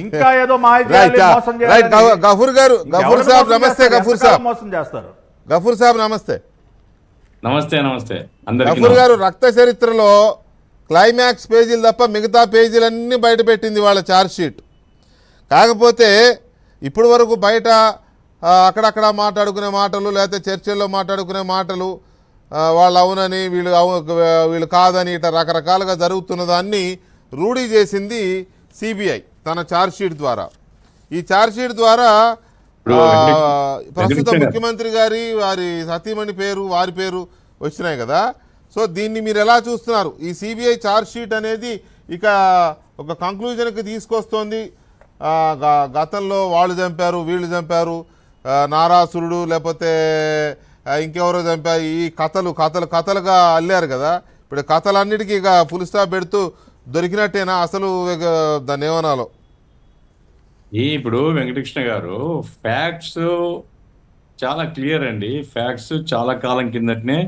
ఇంకా ఏదో uh, గఫూర్ గారు గఫూర్ సాబ్ నమస్తే గఫూర్ సాబ్ మోసం చేస్తారు గఫూర్ నమస్తే నమస్తే నమస్తే గఫూర్ గారు రక్త చరిత్రలో క్లైమాక్స్ పేజీలు తప్ప మిగతా పేజీలన్నీ బయట పెట్టింది వాళ్ళ షీట్ కాకపోతే ఇప్పటి వరకు బయట అక్కడక్కడ మాట్లాడుకునే మాటలు లేకపోతే చర్చల్లో మాట్లాడుకునే మాటలు వాళ్ళు అవునని వీళ్ళు వీళ్ళు కాదని ఇట్లా రకరకాలుగా జరుగుతున్నదాన్ని రూఢీ చేసింది సిబిఐ తన ఛార్జ్షీట్ ద్వారా ఈ ఛార్జ్షీట్ ద్వారా ప్రస్తుత ముఖ్యమంత్రి గారి వారి సతీమణి పేరు వారి పేరు వచ్చినాయి కదా సో దీన్ని మీరు ఎలా చూస్తున్నారు ఈ సిబిఐ ఛార్జ్షీట్ అనేది ఇక ఒక కంక్లూజన్కి తీసుకొస్తోంది గతంలో వాళ్ళు చంపారు వీళ్ళు చంపారు నారాసురుడు లేకపోతే ఇంకెవరో చంపారు ఈ కథలు కథలు కథలుగా అల్లారు కదా ఇప్పుడు కథలన్నిటికీ ఇక ఫుల్ స్టాప్ పెడుతూ దొరికినట్టేనా అసలు దాన్ని ఇప్పుడు వెంకటకృష్ణ గారు ఫ్యాక్ట్స్ చాలా క్లియర్ అండి ఫ్యాక్ట్స్ చాలా కాలం కిందటనే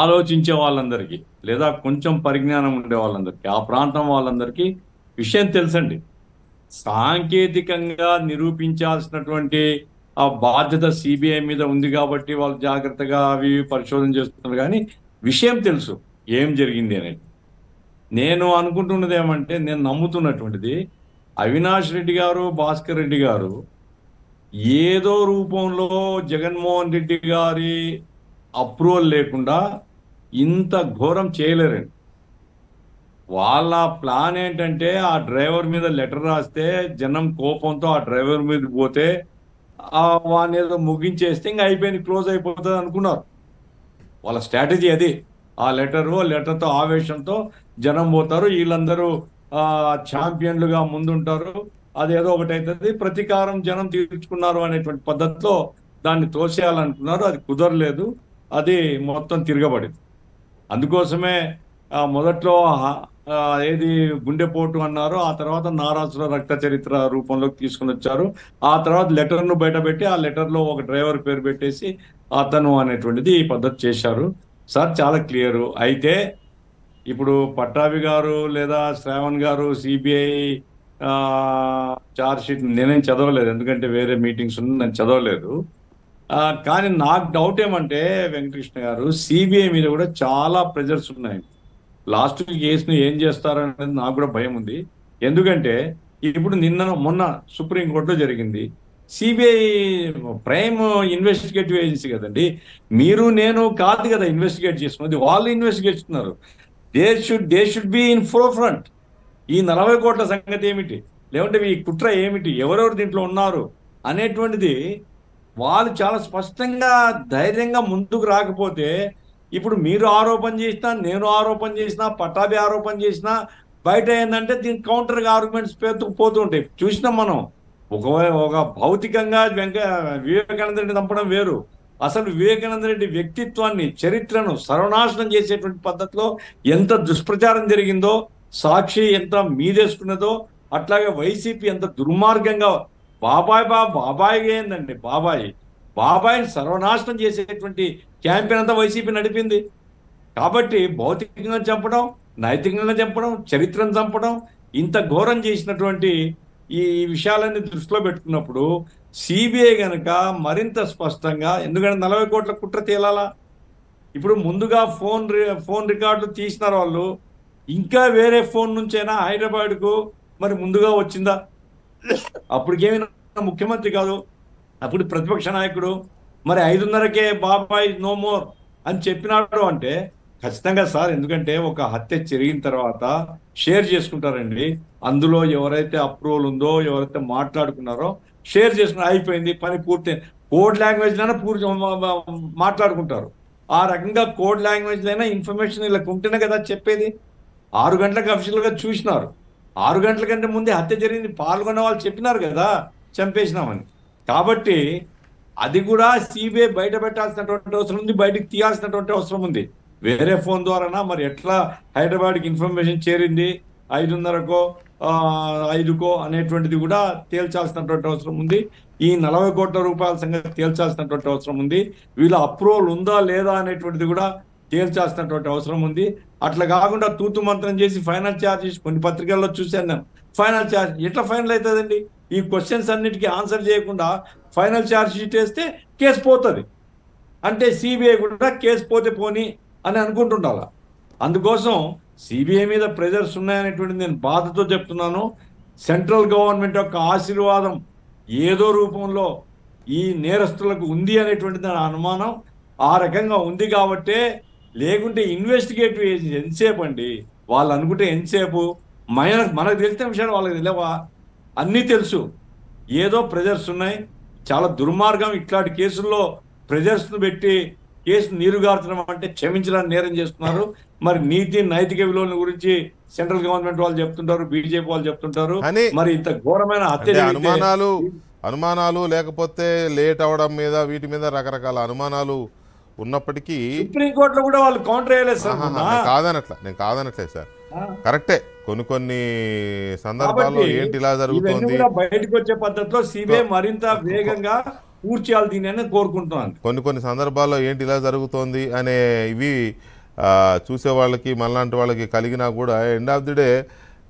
ఆలోచించే వాళ్ళందరికీ లేదా కొంచెం పరిజ్ఞానం ఉండే వాళ్ళందరికీ ఆ ప్రాంతం వాళ్ళందరికీ విషయం తెలుసండి సాంకేతికంగా నిరూపించాల్సినటువంటి ఆ బాధ్యత సిబిఐ మీద ఉంది కాబట్టి వాళ్ళు జాగ్రత్తగా అవి పరిశోధన చేస్తున్నారు కానీ విషయం తెలుసు ఏం జరిగింది అనేది నేను అనుకుంటున్నది ఏమంటే నేను నమ్ముతున్నటువంటిది అవినాష్ రెడ్డి గారు భాస్కర్ రెడ్డి గారు ఏదో రూపంలో జగన్మోహన్ రెడ్డి గారి అప్రూవల్ లేకుండా ఇంత ఘోరం చేయలేరండి వాళ్ళ ప్లాన్ ఏంటంటే ఆ డ్రైవర్ మీద లెటర్ రాస్తే జనం కోపంతో ఆ డ్రైవర్ మీద పోతే వాళ్ళ ఏదో ముగించేస్తే ఇంకా అయిపోయింది క్లోజ్ అయిపోతుంది అనుకున్నారు వాళ్ళ స్ట్రాటజీ అది ఆ లెటరు లెటర్తో ఆవేశంతో జనం పోతారు వీళ్ళందరూ ఛాంపియన్లుగా ముందుంటారు అదేదో ఒకటి అవుతుంది ప్రతీకారం జనం తీర్చుకున్నారు అనేటువంటి పద్ధతిలో దాన్ని తోసేయాలనుకున్నారు అది కుదరలేదు అది మొత్తం తిరగబడింది అందుకోసమే మొదట్లో ఏది గుండెపోటు అన్నారు ఆ తర్వాత నారాసుర రక్త చరిత్ర రూపంలోకి తీసుకుని వచ్చారు ఆ తర్వాత లెటర్ను బయటపెట్టి ఆ లెటర్లో ఒక డ్రైవర్ పేరు పెట్టేసి అతను అనేటువంటిది ఈ పద్ధతి చేశారు సార్ చాలా క్లియరు అయితే ఇప్పుడు పట్టాభి గారు లేదా శ్రావణ్ గారు సిబిఐ చార్జ్ షీట్ నేనేం చదవలేదు ఎందుకంటే వేరే మీటింగ్స్ ఉంది నేను చదవలేదు కానీ నాకు డౌట్ ఏమంటే వెంకటకృష్ణ గారు సిబిఐ మీద కూడా చాలా ప్రెజర్స్ ఉన్నాయి లాస్ట్ కేసును ఏం చేస్తారనేది నాకు కూడా భయం ఉంది ఎందుకంటే ఇప్పుడు నిన్న మొన్న సుప్రీంకోర్టులో జరిగింది సిబిఐ ప్రైమ్ ఇన్వెస్టిగేటివ్ ఏజెన్సీ కదండి మీరు నేను కాదు కదా ఇన్వెస్టిగేట్ చేసుకున్నది వాళ్ళు ఇన్వెస్టిగేట్ చేస్తున్నారు they should they should be in forefront ఈ నలభై కోట్ల సంగతి ఏమిటి లేకుంటే ఈ కుట్ర ఏమిటి ఎవరెవరు దీంట్లో ఉన్నారు అనేటువంటిది వాళ్ళు చాలా స్పష్టంగా ధైర్యంగా ముందుకు రాకపోతే ఇప్పుడు మీరు ఆరోపణ చేసినా నేను ఆరోపణ చేసినా పట్టాభి ఆరోపణ చేసినా బయట ఏంటంటే దీని కౌంటర్గా ఆర్గ్యుమెంట్స్ పేరుకు పోతుంటాయి చూసినాం మనం ఒక ఒక భౌతికంగా వెంక వివేకానందని చంపడం వేరు అసలు వివేకానంద రెడ్డి వ్యక్తిత్వాన్ని చరిత్రను సర్వనాశనం చేసేటువంటి పద్ధతిలో ఎంత దుష్ప్రచారం జరిగిందో సాక్షి ఎంత మీదేసుకున్నదో అట్లాగే వైసీపీ ఎంత దుర్మార్గంగా బాబాయ్ బా బాబాయ్ ఏందండి బాబాయ్ బాబాయిని సర్వనాశనం చేసేటువంటి క్యాంపెయిన్ అంతా వైసీపీ నడిపింది కాబట్టి భౌతికంగా చంపడం నైతికంగా చంపడం చరిత్రను చంపడం ఇంత ఘోరం చేసినటువంటి ఈ విషయాలన్నీ దృష్టిలో పెట్టుకున్నప్పుడు సిబిఐ కనుక మరింత స్పష్టంగా ఎందుకంటే నలభై కోట్ల కుట్ర తేలాలా ఇప్పుడు ముందుగా ఫోన్ ఫోన్ రికార్డులు తీసినారు వాళ్ళు ఇంకా వేరే ఫోన్ నుంచైనా హైదరాబాద్కు మరి ముందుగా వచ్చిందా అప్పటికేమి ముఖ్యమంత్రి కాదు అప్పుడు ప్రతిపక్ష నాయకుడు మరి ఐదున్నరకే బాబాయ్ నో మోర్ అని చెప్పినాడు అంటే ఖచ్చితంగా సార్ ఎందుకంటే ఒక హత్య జరిగిన తర్వాత షేర్ చేసుకుంటారండి అందులో ఎవరైతే అప్రూవల్ ఉందో ఎవరైతే మాట్లాడుకున్నారో షేర్ చేసిన అయిపోయింది పని పూర్తి కోడ్ లాంగ్వేజ్లైనా పూర్తి మాట్లాడుకుంటారు ఆ రకంగా కోడ్ లాంగ్వేజ్లైనా ఇన్ఫర్మేషన్ ఇలా ఉంటేనే కదా చెప్పేది ఆరు గంటలకు అఫీషియల్గా చూసినారు ఆరు గంటల కంటే ముందే హత్య జరిగింది పాల్గొన్న వాళ్ళు చెప్పినారు కదా చంపేసినామని కాబట్టి అది కూడా సిబిఐ బయట పెట్టాల్సినటువంటి అవసరం ఉంది బయటకు తీయాల్సినటువంటి అవసరం ఉంది వేరే ఫోన్ ద్వారానా మరి ఎట్లా హైదరాబాద్కి ఇన్ఫర్మేషన్ చేరింది ఐదున్నరకో ఐదుకో అనేటువంటిది కూడా తేల్చాల్సినటువంటి అవసరం ఉంది ఈ నలభై కోట్ల రూపాయల సంగతి తేల్చాల్సినటువంటి అవసరం ఉంది వీళ్ళ అప్రూవల్ ఉందా లేదా అనేటువంటిది కూడా తేల్చాల్సినటువంటి అవసరం ఉంది అట్లా కాకుండా తూతు మంత్రం చేసి ఫైనల్ ఛార్జెస్ కొన్ని పత్రికల్లో చూశాను నేను ఫైనల్ ఛార్జ్ ఎట్లా ఫైనల్ అవుతుందండి ఈ క్వశ్చన్స్ అన్నిటికీ ఆన్సర్ చేయకుండా ఫైనల్ ఛార్జ్ షీట్ వేస్తే కేసు పోతుంది అంటే సిబిఐ కూడా కేసు పోతే పోని అని అనుకుంటుండాల అందుకోసం సిబిఐ మీద ప్రెజర్స్ ఉన్నాయనేటువంటి నేను బాధతో చెప్తున్నాను సెంట్రల్ గవర్నమెంట్ యొక్క ఆశీర్వాదం ఏదో రూపంలో ఈ నేరస్తులకు ఉంది అనేటువంటి దాని అనుమానం ఆ రకంగా ఉంది కాబట్టే లేకుంటే ఇన్వెస్టిగేటివ్ ఏజెన్సీ ఎంతసేపు అండి వాళ్ళు అనుకుంటే ఎంతసేపు మైన మనకు తెలిసిన విషయాలు వాళ్ళకి తెలియవా అన్నీ తెలుసు ఏదో ప్రెజర్స్ ఉన్నాయి చాలా దుర్మార్గం ఇట్లాంటి కేసుల్లో ప్రెజర్స్ను పెట్టి కేసు నీరుగార్చడం అంటే క్షమించడానికి నేరం చేస్తున్నారు మరి నీతి నైతిక విలువల గురించి సెంట్రల్ గవర్నమెంట్ వాళ్ళు చెప్తుంటారు బీజేపీ వాళ్ళు చెప్తుంటారు మరి ఇంత ఘోరమైన అనుమానాలు అనుమానాలు లేకపోతే లేట్ అవడం మీద వీటి మీద రకరకాల అనుమానాలు ఉన్నప్పటికీ సుప్రీంకోర్టులో కూడా వాళ్ళు కౌంటర్ వేయలేదు కాదనట్ల నేను కాదనట్లే సార్ కరెక్టే కొన్ని కొన్ని సందర్భాల్లో ఏంటి ఇలా జరుగుతుంది బయటకు వచ్చే పద్ధతిలో సిబిఐ మరింత వేగంగా పూర్తి కోరుకుంటున్నాను కొన్ని కొన్ని సందర్భాల్లో ఏంటి ఇలా జరుగుతోంది అనే ఇవి చూసే వాళ్ళకి మళ్ళాంటి వాళ్ళకి కలిగినా కూడా ఎండ్ ఆఫ్ ది డే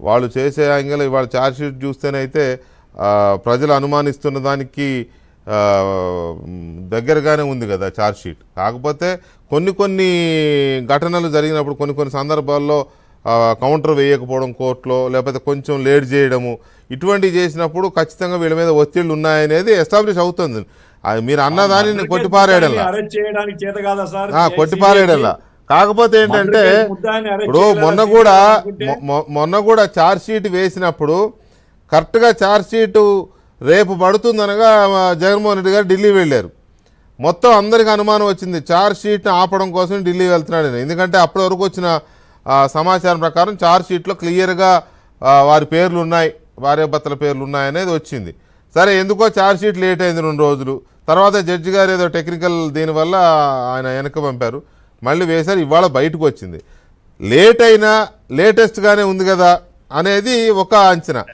వాళ్ళు చేసే యాంగిల్ వాళ్ళ ఛార్జ్షీట్ చూస్తేనైతే ప్రజలు అనుమానిస్తున్న దానికి దగ్గరగానే ఉంది కదా ఛార్జ్షీట్ కాకపోతే కొన్ని కొన్ని ఘటనలు జరిగినప్పుడు కొన్ని కొన్ని సందర్భాల్లో కౌంటర్ వేయకపోవడం కోర్టులో లేకపోతే కొంచెం లేట్ చేయడము ఇటువంటివి చేసినప్పుడు ఖచ్చితంగా వీళ్ళ మీద ఒత్తిళ్ళు ఉన్నాయనేది ఎస్టాబ్లిష్ అవుతుంది అది మీరు అన్నదాన్ని కొట్టిపారేయడం కొట్టిపారేయడంలా కాకపోతే ఏంటంటే ఇప్పుడు మొన్న కూడా మొన్న కూడా ఛార్జ్షీట్ వేసినప్పుడు కరెక్ట్గా ఛార్జ్షీటు రేపు పడుతుందనగా జగన్మోహన్ రెడ్డి గారు ఢిల్లీ వెళ్ళారు మొత్తం అందరికీ అనుమానం వచ్చింది ఛార్జ్ షీట్ని ఆపడం కోసం ఢిల్లీ వెళ్తున్నాడు ఎందుకంటే అప్పటి వరకు వచ్చిన సమాచారం ప్రకారం ఛార్జ్ షీట్లో క్లియర్గా వారి పేర్లు ఉన్నాయి భార్యాభర్తల పేర్లు ఉన్నాయనేది వచ్చింది సరే ఎందుకో ఛార్జ్ షీట్ లేట్ అయింది రెండు రోజులు తర్వాత జడ్జి గారు ఏదో టెక్నికల్ దీనివల్ల ఆయన వెనక పంపారు మళ్ళీ వేశారు ఇవాళ బయటకు వచ్చింది లేట్ అయినా లేటెస్ట్గానే ఉంది కదా అనేది ఒక అంచనా